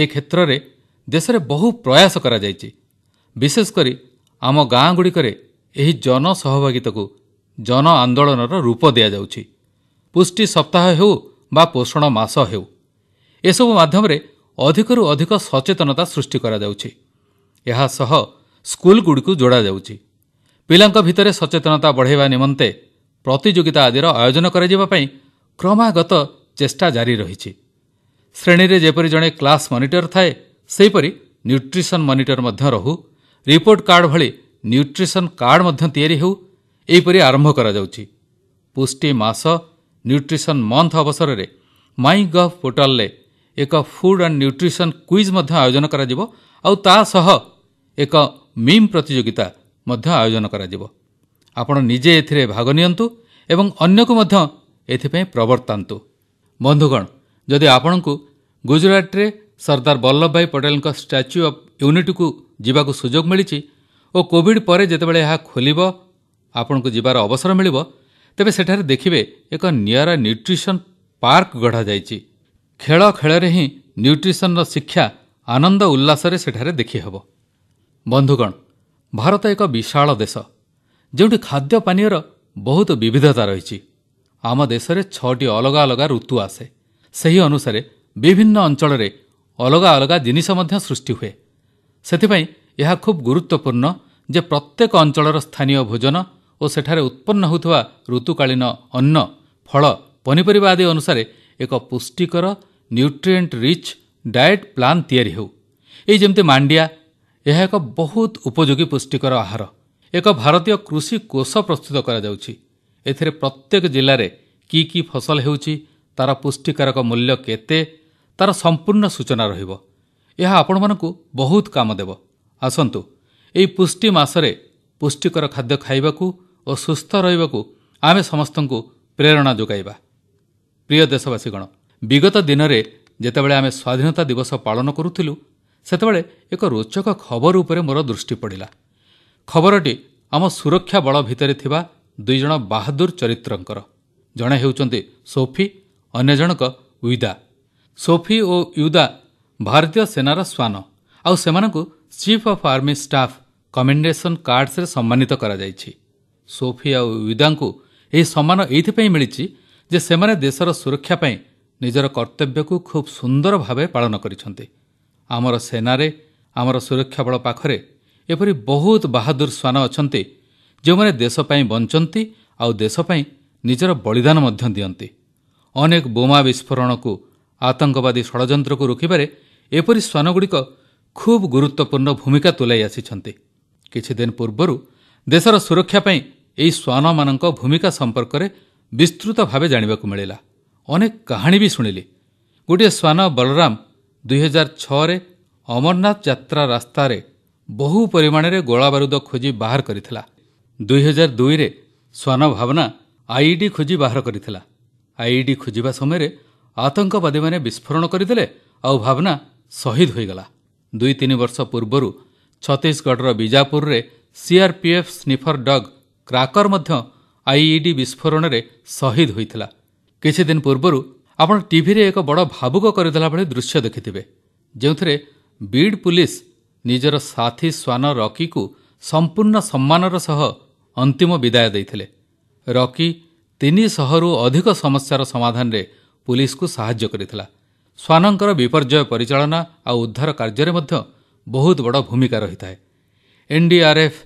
ଏ କ୍ଷେତ୍ରରେ ଦେଶରେ ବହୁ ପ୍ରୟାସ କରାଯାଇଛି ବିଶେଷକରି ଆମ ଗାଁଗୁଡ଼ିକରେ ଏହି ଜନସହଭାଗିତାକୁ ଆନ୍ଦୋଳନର ରୂପ ଦିଆଯାଉଛି ପୁଷ୍ଟି ସପ୍ତାହ ହେଉ ବା ପୋଷଣ ମାସ ହେଉ ଏସବୁ ମାଧ୍ୟମରେ ଅଧିକରୁ ଅଧିକ ସଚେତନତା ସୃଷ୍ଟି କରାଯାଉଛି ଏହା ସହ ସ୍କୁଲଗୁଡ଼ିକୁ ଯୋଡ଼ାଯାଉଛି ପିଲାଙ୍କ ଭିତରେ ସଚେତନତା ବଢ଼ାଇବା ନିମନ୍ତେ ପ୍ରତିଯୋଗିତା ଆଦିର ଆୟୋଜନ କରାଯିବା ପାଇଁ କ୍ରମାଗତ ଚେଷ୍ଟା ଜାରି ରହିଛି ଶ୍ରେଣୀରେ ଯେପରି ଜଣେ କ୍ଲାସ୍ ମନିଟର ଥାଏ ସେହିପରି ନ୍ୟୁଟ୍ରିସନ୍ ମନିଟର ମଧ୍ୟ ରହୁ ରିପୋର୍ଟ କାର୍ଡ଼ ଭଳି ନ୍ୟୁଟ୍ରିସନ୍ କାର୍ଡ଼ ମଧ୍ୟ ତିଆରି ହେଉ ଏହିପରି ଆରମ୍ଭ କରାଯାଉଛି ପୁଷ୍ଟି ମାସ ନ୍ୟୁଟ୍ରିସନ୍ ମନ୍ଥ ଅବସରରେ ମାଇ ଗଭ୍ ପୋର୍ଟାଲ୍ରେ ଏକ ଫୁଡ୍ ଆଣ୍ଡ ନ୍ୟୁଟ୍ରିସନ୍ କ୍ୱିଜ୍ ମଧ୍ୟ ଆୟୋଜନ କରାଯିବ ଆଉ ତା ସହ ଏକ ମିମ୍ ପ୍ରତିଯୋଗିତା ମଧ୍ୟ ଆୟୋଜନ କରାଯିବ ଆପଣ ନିଜେ ଏଥିରେ ଭାଗ ନିଅନ୍ତୁ ଏବଂ ଅନ୍ୟକୁ ମଧ୍ୟ ଏଥିପାଇଁ ପ୍ରବର୍ତ୍ତାନ୍ତୁ ବନ୍ଧୁଗଣ ଯଦି ଆପଣଙ୍କୁ ଗୁଜରାଟରେ ସର୍ଦ୍ଦାର ବଲ୍ଲଭ ଭାଇ ପଟେଲଙ୍କ ଷ୍ଟାଚ୍ୟୁ ଅଫ୍ ୟୁନିଟିକୁ ଯିବାକୁ ସୁଯୋଗ ମିଳିଛି ଓ କୋଭିଡ ପରେ ଯେତେବେଳେ ଏହା ଖୋଲିବ ଆପଣଙ୍କୁ ଯିବାର ଅବସର ମିଳିବ ତେବେ ସେଠାରେ ଦେଖିବେ ଏକ ନିଆରା ନ୍ୟୁଟ୍ରିସନ୍ ପାର୍କ ଗଢ଼ାଯାଇଛି ଖେଳ ଖେଳରେ ହିଁ ନ୍ୟୁଟ୍ରିସନ୍ର ଶିକ୍ଷା ଆନନ୍ଦ ଉଲ୍ଲାସରେ ସେଠାରେ ଦେଖିହେବ ବନ୍ଧୁଗଣ ଭାରତ ଏକ ବିଶାଳ ଦେଶ ଯେଉଁଠି ଖାଦ୍ୟ ପାନୀୟର ବହୁତ ବିବିଧତା ରହିଛି ଆମ ଦେଶରେ ଛଅଟି ଅଲଗା ଅଲଗା ଋତୁ ଆସେ ସେହି ଅନୁସାରେ ବିଭିନ୍ନ ଅଞ୍ଚଳରେ ଅଲଗା ଅଲଗା ଜିନିଷ ମଧ୍ୟ ସୃଷ୍ଟି ହୁଏ ସେଥିପାଇଁ ଏହା ଖୁବ୍ ଗୁରୁତ୍ୱପୂର୍ଣ୍ଣ ଯେ ପ୍ରତ୍ୟେକ ଅଞ୍ଚଳର ସ୍ଥାନୀୟ ଭୋଜନ ଓ ସେଠାରେ ଉତ୍ପନ୍ନ ହେଉଥିବା ଋତୁକାଳୀନ ଅନ୍ନ ଫଳ ପନିପରିବା ଆଦି ଅନୁସାରେ ଏକ ପୁଷ୍ଟିକର ନ୍ୟୁଟ୍ରିଏଣ୍ଟ ରିଚ୍ ଡାଏଟ୍ ପ୍ଲାନ୍ ତିଆରି ହେଉ ଏଇ ଯେମିତି ମାଣ୍ଡିଆ ଏହା ଏକ ବହୁତ ଉପଯୋଗୀ ପୁଷ୍ଟିକର ଆହାର ଏକ ଭାରତୀୟ କୃଷି କୋଷ ପ୍ରସ୍ତୁତ କରାଯାଉଛି ଏଥିରେ ପ୍ରତ୍ୟେକ ଜିଲ୍ଲାରେ କି କି ଫସଲ ହେଉଛି ତା'ର ପୁଷ୍ଟିକାରକ ମୂଲ୍ୟ କେତେ ତା'ର ସମ୍ପୂର୍ଣ୍ଣ ସୂଚନା ରହିବ ଏହା ଆପଣମାନଙ୍କୁ ବହୁତ କାମ ଦେବ ଆସନ୍ତୁ ଏହି ପୁଷ୍ଟି ମାସରେ ପୁଷ୍ଟିକର ଖାଦ୍ୟ ଖାଇବାକୁ ଓ ସୁସ୍ଥ ରହିବାକୁ ଆମେ ସମସ୍ତଙ୍କୁ ପ୍ରେରଣା ଯୋଗାଇବା ପ୍ରିୟ ଦେଶବାସୀଗଣ ବିଗତ ଦିନରେ ଯେତେବେଳେ ଆମେ ସ୍ୱାଧୀନତା ଦିବସ ପାଳନ କରୁଥିଲୁ ସେତେବେଳେ ଏକ ରୋଚକ ଖବର ଉପରେ ମୋର ଦୃଷ୍ଟି ପଡ଼ିଲା ଖବରଟି ଆମ ସୁରକ୍ଷା ବଳ ଭିତରେ ଥିବା ଦୁଇଜଣ ବାହାଦୁର ଚରିତ୍ରଙ୍କର ଜଣେ ହେଉଛନ୍ତି ସୋଫି ଅନ୍ୟ ଜଣକ ୟୁଦା ସୋଫି ଓ ୟୁଦା ଭାରତୀୟ ସେନାର ଶ୍ୱାନ ଆଉ ସେମାନଙ୍କୁ chief of army staff commendation କାର୍ଡ଼ସ୍ରେ ସମ୍ମାନିତ କରାଯାଇଛି ସୋଫି ଆଉ ୱିଦାଙ୍କୁ ଏହି ସମ୍ମାନ ଏଇଥିପାଇଁ ମିଳିଛି ଯେ ସେମାନେ ଦେଶର ସୁରକ୍ଷା ପାଇଁ ନିଜର କର୍ତ୍ତବ୍ୟକୁ ଖୁବ୍ ସୁନ୍ଦର ଭାବେ ପାଳନ କରିଛନ୍ତି ଆମର ସେନାରେ ଆମର ସୁରକ୍ଷା ବଳ ପାଖରେ ଏପରି ବହୁତ ବାହାଦୁର ଶ୍ୱାନ ଅଛନ୍ତି ଯେଉଁମାନେ ଦେଶ ପାଇଁ ବଞ୍ଚନ୍ତି ଆଉ ଦେଶ ପାଇଁ ନିଜର ବଳିଦାନ ମଧ୍ୟ ଦିଅନ୍ତି ଅନେକ ବୋମା ବିସ୍ଫୋରଣକୁ ଆତଙ୍କବାଦୀ ଷଡ଼ଯନ୍ତ୍ରକୁ ରୋକିବାରେ ଏପରି ଶ୍ୱାନଗୁଡ଼ିକ ଖୁବ୍ ଗୁରୁତ୍ୱପୂର୍ଣ୍ଣ ଭୂମିକା ତୁଲାଇ ଆସିଛନ୍ତି କିଛିଦିନ ପୂର୍ବରୁ ଦେଶର ସୁରକ୍ଷା ପାଇଁ ଏହି ଶ୍ୱାନମାନଙ୍କ ଭୂମିକା ସମ୍ପର୍କରେ ବିସ୍ତୃତ ଭାବେ ଜାଣିବାକୁ ମିଳିଲା ଅନେକ କାହାଣୀ ବି ଶୁଣିଲି ଗୋଟିଏ ଶ୍ୱାନ ବଳରାମ ଦୁଇହଜାର ଛଅରେ ଅମରନାଥ ଯାତ୍ରା ରାସ୍ତାରେ ବହୁ ପରିମାଣରେ ଗୋଳାବାରୁଦ ଖୋଜି ବାହାର କରିଥିଲା ଦୁଇହଜାର ଦୁଇରେ ଶ୍ୱାନ ଭାବନା ଆଇଇଡି ଖୋଜି ବାହାର କରିଥିଲା ଆଇଇଡି ଖୋଜିବା ସମୟରେ ଆତଙ୍କବାଦୀମାନେ ବିସ୍ଫୋରଣ କରିଦେଲେ ଆଉ ଭାବନା ଶହୀଦ ହୋଇଗଲା ଦୁଇ ତିନି ବର୍ଷ ପୂର୍ବରୁ ଛତିଶଗଡ଼ର ବିଜାପୁରରେ ସିଆର୍ପିଏଫ୍ ସ୍ନିଫର୍ ଡଗ୍ କ୍ରାକର ମଧ୍ୟ ଆଇଇଡି ବିସ୍ଫୋରଣରେ ଶହୀଦ ହୋଇଥିଲା କିଛିଦିନ ପୂର୍ବରୁ ଆପଣ ଟିଭିରେ ଏକ ବଡ଼ ଭାବୁକ କରିଦେଲା ଭଳି ଦୃଶ୍ୟ ଦେଖିଥିବେ ଯେଉଁଥିରେ ବିଡ୍ ପୁଲିସ୍ ନିଜର ସାଥୀ ଶ୍ୱାନ ରକିକୁ ସମ୍ପୂର୍ଣ୍ଣ ସମ୍ମାନର ସହ ଅନ୍ତିମ ବିଦାୟ ଦେଇଥିଲେ ରକି ତିନିଶହରୁ ଅଧିକ ସମସ୍ୟାର ସମାଧାନରେ ପୁଲିସ୍କୁ ସାହାଯ୍ୟ କରିଥିଲା ଶ୍ୱାନଙ୍କର ବିପର୍ଯ୍ୟୟ ପରିଚାଳନା ଆଉ ଉଦ୍ଧାର କାର୍ଯ୍ୟରେ ମଧ୍ୟ ବହୁତ ବଡ଼ ଭୂମିକା ରହିଥାଏ ଏନ୍ଡିଆର୍ଏଫ୍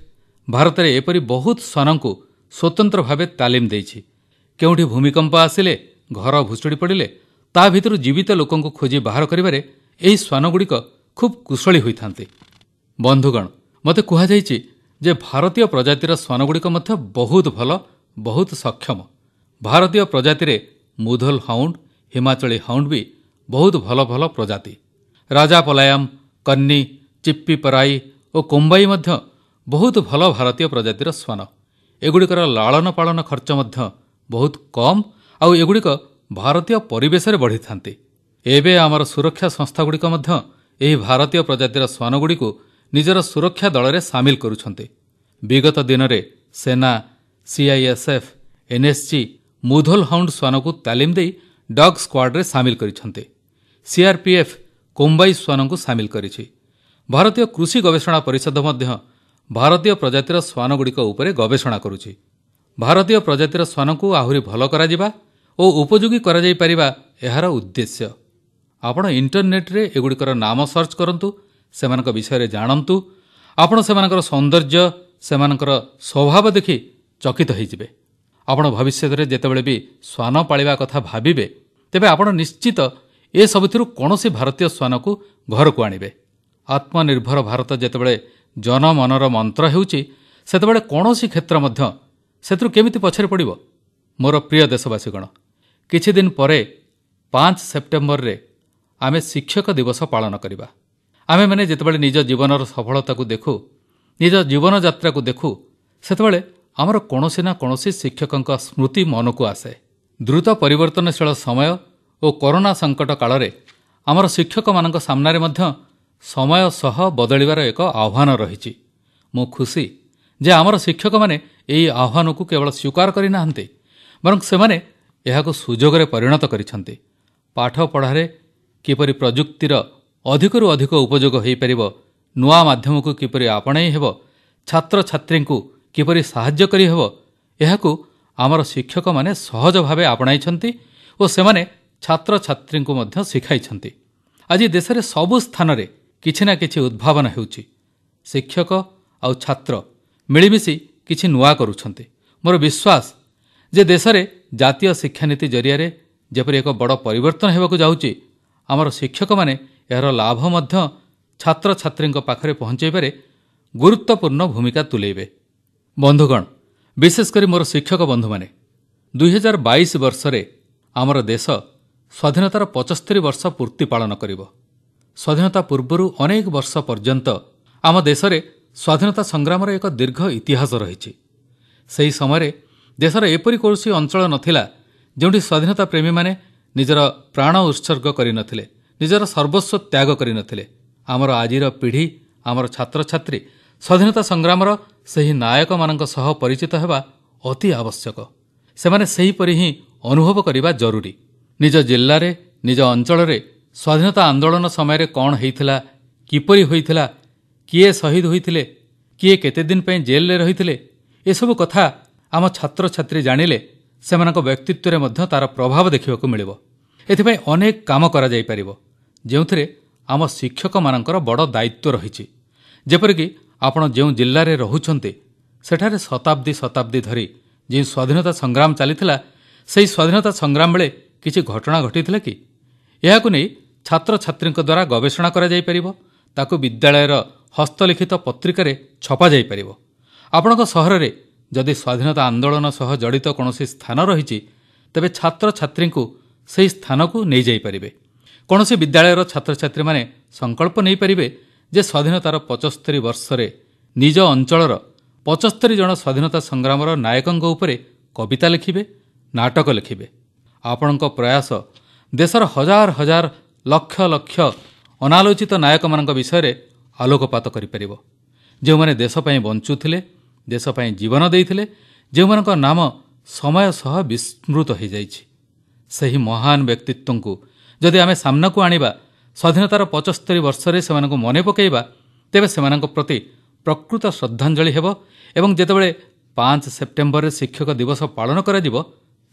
ଭାରତରେ ଏପରି ବହୁତ ଶ୍ୱାନଙ୍କୁ ସ୍ୱତନ୍ତ୍ର ଭାବେ ତାଲିମ ଦେଇଛି କେଉଁଠି ଭୂମିକମ୍ପ ଆସିଲେ ଘର ଭୁଷୁଡ଼ି ପଡ଼ିଲେ ତା ଭିତରୁ ଜୀବିତ ଲୋକଙ୍କୁ ଖୋଜି ବାହାର କରିବାରେ ଏହି ଶ୍ୱାନଗୁଡ଼ିକ ଖୁବ୍ କୁଶଳୀ ହୋଇଥାନ୍ତି ବନ୍ଧୁଗଣ ମୋତେ କୁହାଯାଇଛି ଯେ ଭାରତୀୟ ପ୍ରଜାତିର ଶ୍ୱାନଗୁଡ଼ିକ ମଧ୍ୟ ବହୁତ ଭଲ ବହୁତ ସକ୍ଷମ ଭାରତୀୟ ପ୍ରଜାତିରେ ମୁଧୋଲ ହାଉଣ୍ଡ ହିମାଚଳୀ ହାଉଣ୍ଡ ବି ବହୁତ ଭଲ ଭଲ ପ୍ରଜାତି ରାଜାପଲାୟମ୍ କନ୍ନି ଚିପ୍ପିପରାଇ ଓ କୋମ୍ବାଇ ମଧ୍ୟ ବହୁତ ଭଲ ଭାରତୀୟ ପ୍ରଜାତିର ଶ୍ୱାନ ଏଗୁଡ଼ିକର ଲାଳନ ପାଳନ ଖର୍ଚ୍ଚ ମଧ୍ୟ ବହୁତ କମ୍ ଆଉ ଏଗୁଡ଼ିକ ଭାରତୀୟ ପରିବେଶରେ ବଢ଼ିଥାନ୍ତି ଏବେ ଆମର ସୁରକ୍ଷା ସଂସ୍ଥାଗୁଡ଼ିକ ମଧ୍ୟ ଏହି ଭାରତୀୟ ପ୍ରଜାତିର ଶ୍ୱାନଗୁଡ଼ିକୁ ନିଜର ସୁରକ୍ଷା ଦଳରେ ସାମିଲ କରୁଛନ୍ତି ବିଗତ ଦିନରେ ସେନା ସିଆଇଏସ୍ଏଫ୍ ଏନ୍ଏସ୍ଜି ମୁଧୋଲ୍ ହାଉଣ୍ଡ ଶ୍ୱାନକୁ ତାଲିମ ଦେଇ ଡଗ୍ ସ୍କ୍ୱାଡ୍ରେ ସାମିଲ କରିଛନ୍ତି ସିଆର୍ପିଏଫ୍ କୋମ୍ବାଇ ଶ୍ୱାନଙ୍କୁ ସାମିଲ କରିଛି ଭାରତୀୟ କୃଷି ଗବେଷଣା ପରିଷଦ ମଧ୍ୟ ଭାରତୀୟ ପ୍ରଜାତିର ଶ୍ୱାନଗୁଡ଼ିକ ଉପରେ ଗବେଷଣା କରୁଛି ଭାରତୀୟ ପ୍ରଜାତିର ଶ୍ୱାନଙ୍କୁ ଆହୁରି ଭଲ କରାଯିବା ଓ ଉପଯୋଗୀ କରାଯାଇପାରିବା ଏହାର ଉଦ୍ଦେଶ୍ୟ ଆପଣ ଇଣ୍ଟରନେଟ୍ରେ ଏଗୁଡ଼ିକର ନାମ ସର୍ଚ୍ଚ କରନ୍ତୁ ସେମାନଙ୍କ ବିଷୟରେ ଜାଣନ୍ତୁ ଆପଣ ସେମାନଙ୍କର ସୌନ୍ଦର୍ଯ୍ୟ ସେମାନଙ୍କର ସ୍ୱଭାବ ଦେଖି ଚକିତ ହୋଇଯିବେ ଆପଣ ଭବିଷ୍ୟତରେ ଯେତେବେଳେ ବି ଶ୍ୱାନ ପାଳିବା କଥା ଭାବିବେ ତେବେ ଆପଣ ନିଶ୍ଚିତ ଏସବୁଥିରୁ କୌଣସି ଭାରତୀୟ ଶ୍ୱାନକୁ ଘରକୁ ଆଣିବେ ଆତ୍ମନିର୍ଭର ଭାରତ ଯେତେବେଳେ ଜନମନର ମନ୍ତ୍ର ହେଉଛି ସେତେବେଳେ କୌଣସି କ୍ଷେତ୍ର ମଧ୍ୟ ସେଥିରୁ କେମିତି ପଛରେ ପଡ଼ିବ ମୋର ପ୍ରିୟ ଦେଶବାସୀଗଣ କିଛିଦିନ ପରେ ପାଞ୍ଚ ସେପ୍ଟେମ୍ବରରେ ଆମେ ଶିକ୍ଷକ ଦିବସ ପାଳନ କରିବା ଆମେମାନେ ଯେତେବେଳେ ନିଜ ଜୀବନର ସଫଳତାକୁ ଦେଖୁ ନିଜ ଜୀବନଯାତ୍ରାକୁ ଦେଖୁ ସେତେବେଳେ ଆମର କୌଣସି ନା କୌଣସି ଶିକ୍ଷକଙ୍କ ସ୍ମୃତି ମନକୁ ଆସେ ଦ୍ରୁତ ପରିବର୍ତ୍ତନଶୀଳ ସମୟ ଓ କରୋନା ସଙ୍କଟ କାଳରେ ଆମର ଶିକ୍ଷକମାନଙ୍କ ସାମ୍ନାରେ ମଧ୍ୟ ସମୟ ସହ ବଦଳିବାର ଏକ ଆହ୍ୱାନ ରହିଛି ମୁଁ ଖୁସି ଯେ ଆମର ଶିକ୍ଷକମାନେ ଏହି ଆହ୍ୱାନକୁ କେବଳ ସ୍ୱୀକାର କରିନାହାନ୍ତି ବରଂ ସେମାନେ ଏହାକୁ ସୁଯୋଗରେ ପରିଣତ କରିଛନ୍ତି ପାଠପଢ଼ାରେ କିପରି ପ୍ରଯୁକ୍ତିର ଅଧିକରୁ ଅଧିକ ଉପଯୋଗ ହୋଇପାରିବ ନୂଆ ମାଧ୍ୟମକୁ କିପରି ଆପଣାଇ ହେବ ଛାତ୍ରଛାତ୍ରୀଙ୍କୁ କିପରି ସାହାଯ୍ୟ କରିହେବ ଏହାକୁ ଆମର ଶିକ୍ଷକମାନେ ସହଜ ଭାବେ ଆପଣାଇଛନ୍ତି ଓ ସେମାନେ ଛାତ୍ରଛାତ୍ରୀଙ୍କୁ ମଧ୍ୟ ଶିଖାଇଛନ୍ତି ଆଜି ଦେଶରେ ସବୁ ସ୍ଥାନରେ କିଛି ନା କିଛି ଉଦ୍ଭାବନ ହେଉଛି ଶିକ୍ଷକ ଆଉ ଛାତ୍ର ମିଳିମିଶି କିଛି ନୂଆ କରୁଛନ୍ତି ମୋର ବିଶ୍ୱାସ ଯେ ଦେଶରେ ଜାତୀୟ ଶିକ୍ଷାନୀତି ଜରିଆରେ ଯେପରି ଏକ ବଡ଼ ପରିବର୍ତ୍ତନ ହେବାକୁ ଯାଉଛି ଆମର ଶିକ୍ଷକମାନେ ଏହାର ଲାଭ ମଧ୍ୟ ଛାତ୍ରଛାତ୍ରୀଙ୍କ ପାଖରେ ପହଞ୍ଚାଇବାରେ ଗୁରୁତ୍ୱପୂର୍ଣ୍ଣ ଭୂମିକା ତୁଲେଇବେ ବନ୍ଧୁଗଣ ବିଶେଷକରି ମୋର ଶିକ୍ଷକ ବନ୍ଧୁମାନେ ଦୁଇହଜାର ବାଇଶ ବର୍ଷରେ ଆମର ଦେଶ ସ୍ୱାଧୀନତାର ପଚସ୍ତରୀ ବର୍ଷ ପୂର୍ତ୍ତି ପାଳନ କରିବ ସ୍ୱାଧୀନତା ପୂର୍ବରୁ ଅନେକ ବର୍ଷ ପର୍ଯ୍ୟନ୍ତ ଆମ ଦେଶରେ ସ୍ୱାଧୀନତା ସଂଗ୍ରାମର ଏକ ଦୀର୍ଘ ଇତିହାସ ରହିଛି ସେହି ସମୟରେ ଦେଶର ଏପରି କୌଣସି ଅଞ୍ଚଳ ନଥିଲା ଯେଉଁଠି ସ୍ୱାଧୀନତା ପ୍ରେମୀମାନେ ନିଜର ପ୍ରାଣ ଉତ୍ସର୍ଗ କରିନଥିଲେ ନିଜର ସର୍ବସ୍ୱ ତ୍ୟାଗ କରିନଥିଲେ ଆମର ଆଜିର ପିଢ଼ି ଆମର ଛାତ୍ରଛାତ୍ରୀ ସ୍ୱାଧୀନତା ସଂଗ୍ରାମର ସେହି ନାୟକମାନଙ୍କ ସହ ପରିଚିତ ହେବା ଅତି ଆବଶ୍ୟକ ସେମାନେ ସେହିପରି ହିଁ ଅନୁଭବ କରିବା ଜରୁରୀ ନିଜ ଜିଲ୍ଲାରେ ନିଜ ଅଂଚଳରେ ସ୍ୱାଧୀନତା ଆନ୍ଦୋଳନ ସମୟରେ କଣ ହୋଇଥିଲା କିପରି ହୋଇଥିଲା କିଏ ଶହୀଦ ହୋଇଥିଲେ କିଏ କେତେଦିନ ପାଇଁ ଜେଲରେ ରହିଥିଲେ ଏସବୁ କଥା ଆମ ଛାତ୍ରଛାତ୍ରୀ ଜାଣିଲେ ସେମାନଙ୍କ ବ୍ୟକ୍ତିତ୍ୱରେ ମଧ୍ୟ ତା'ର ପ୍ରଭାବ ଦେଖିବାକୁ ମିଳିବ ଏଥିପାଇଁ ଅନେକ କାମ କରାଯାଇପାରିବ ଯେଉଁଥିରେ ଆମ ଶିକ୍ଷକମାନଙ୍କର ବଡ଼ ଦାୟିତ୍ୱ ରହିଛି ଯେପରିକି ଆପଣ ଯେଉଁ ଜିଲ୍ଲାରେ ରହୁଛନ୍ତି ସେଠାରେ ଶତାବ୍ଦୀ ଶତାବ୍ଦୀ ଧରି ଯେଉଁ ସ୍ୱାଧୀନତା ସଂଗ୍ରାମ ଚାଲିଥିଲା ସେହି ସ୍ୱାଧୀନତା ସଂଗ୍ରାମ ବେଳେ କିଛି ଘଟଣା ଘଟିଥିଲା କି ଏହାକୁ ନେଇ ଛାତ୍ରଛାତ୍ରୀଙ୍କ ଦ୍ୱାରା ଗବେଷଣା କରାଯାଇପାରିବ ତାକୁ ବିଦ୍ୟାଳୟର ହସ୍ତଲିଖିତ ପତ୍ରିକାରେ ଛପାଯାଇପାରିବ ଆପଣଙ୍କ ସହରରେ ଯଦି ସ୍ୱାଧୀନତା ଆନ୍ଦୋଳନ ସହ ଜଡ଼ିତ କୌଣସି ସ୍ଥାନ ରହିଛି ତେବେ ଛାତ୍ରଛାତ୍ରୀଙ୍କୁ ସେହି ସ୍ଥାନକୁ ନେଇଯାଇପାରିବେ କୌଣସି ବିଦ୍ୟାଳୟର ଛାତ୍ରଛାତ୍ରୀମାନେ ସଂକଳ୍ପ ନେଇପାରିବେ ଯେ ସ୍ୱାଧୀନତାର ପଚସ୍ତରୀ ବର୍ଷରେ ନିଜ ଅଞ୍ଚଳର ପଚସ୍ତରୀ ଜଣ ସ୍ୱାଧୀନତା ସଂଗ୍ରାମର ନାୟକଙ୍କ ଉପରେ କବିତା ଲେଖିବେ ନାଟକ ଲେଖିବେ ଆପଣଙ୍କ ପ୍ରୟାସ ଦେଶର ହଜାର ହଜାର ଲକ୍ଷ ଲକ୍ଷ ଅନାଲୋଚିତ ନାୟକମାନଙ୍କ ବିଷୟରେ ଆଲୋକପାତ କରିପାରିବ ଯେଉଁମାନେ ଦେଶ ପାଇଁ ବଞ୍ଚୁଥିଲେ ଦେଶ ପାଇଁ ଜୀବନ ଦେଇଥିଲେ ଯେଉଁମାନଙ୍କ ନାମ ସମୟ ସହ ବିସ୍ମୃତ ହୋଇଯାଇଛି ସେହି ମହାନ ବ୍ୟକ୍ତିତ୍ୱଙ୍କୁ ଯଦି ଆମେ ସାମ୍ନାକୁ ଆଣିବା ସ୍ୱାଧୀନତାର ପଞ୍ଚସ୍ତରୀ ବର୍ଷରେ ସେମାନଙ୍କୁ ମନେ ପକାଇବା ତେବେ ସେମାନଙ୍କ ପ୍ରତି ପ୍ରକୃତ ଶ୍ରଦ୍ଧାଞ୍ଜଳି ହେବ ଏବଂ ଯେତେବେଳେ ପାଞ୍ଚ ସେପ୍ଟେମ୍ବରରେ ଶିକ୍ଷକ ଦିବସ ପାଳନ କରାଯିବ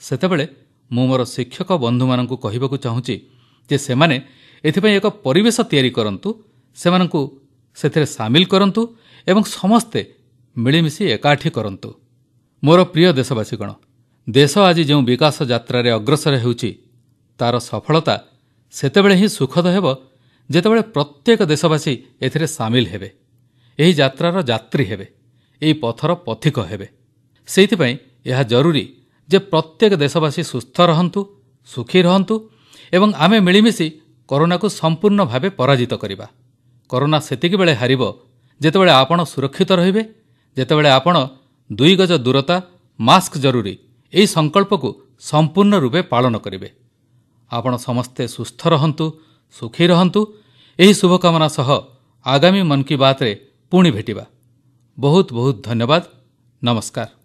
ସେତେବେଳେ ମୁଁ ମୋର ଶିକ୍ଷକ ବନ୍ଧୁମାନଙ୍କୁ କହିବାକୁ ଚାହୁଁଛି ଯେ ସେମାନେ ଏଥିପାଇଁ ଏକ ପରିବେଶ ତିଆରି କରନ୍ତୁ ସେମାନଙ୍କୁ ସେଥିରେ ସାମିଲ କରନ୍ତୁ ଏବଂ ସମସ୍ତେ ମିଳିମିଶି ଏକାଠି କରନ୍ତୁ ମୋର ପ୍ରିୟ ଦେଶବାସୀଗଣ ଦେଶ ଆଜି ଯେଉଁ ବିକାଶ ଯାତ୍ରାରେ ଅଗ୍ରସର ହେଉଛି ତା'ର ସଫଳତା ସେତେବେଳେ ହିଁ ସୁଖଦ ହେବ ଯେତେବେଳେ ପ୍ରତ୍ୟେକ ଦେଶବାସୀ ଏଥିରେ ସାମିଲ ହେବେ ଏହି ଯାତ୍ରାର ଯାତ୍ରୀ ହେବେ ଏହି ପଥର ପଥିକ ହେବେ ସେଇଥିପାଇଁ ଏହା ଜରୁରୀ ଯେ ପ୍ରତ୍ୟେକ ଦେଶବାସୀ ସୁସ୍ଥ ରହନ୍ତୁ ସୁଖୀ ରହନ୍ତୁ ଏବଂ ଆମେ ମିଳିମିଶି କରୋନାକୁ ସମ୍ପୂର୍ଣ୍ଣ ଭାବେ ପରାଜିତ କରିବା କରୋନା ସେତିକିବେଳେ ହାରିବ ଯେତେବେଳେ ଆପଣ ସୁରକ୍ଷିତ ରହିବେ ଯେତେବେଳେ ଆପଣ ଦୁଇ ଗଜ ଦୂରତା ମାସ୍କ ଜରୁରୀ ଏହି ସଂକଳ୍ପକୁ ସମ୍ପୂର୍ଣ୍ଣ ରୂପେ ପାଳନ କରିବେ ଆପଣ ସମସ୍ତେ ସୁସ୍ଥ ରହନ୍ତୁ ସୁଖୀ ରହନ୍ତୁ ଏହି ଶୁଭକାମନା ସହ ଆଗାମୀ ମନ୍ କି ବାତ୍ରେ ପୁଣି ଭେଟିବା ବହୁତ ବହୁତ ଧନ୍ୟବାଦ ନମସ୍କାର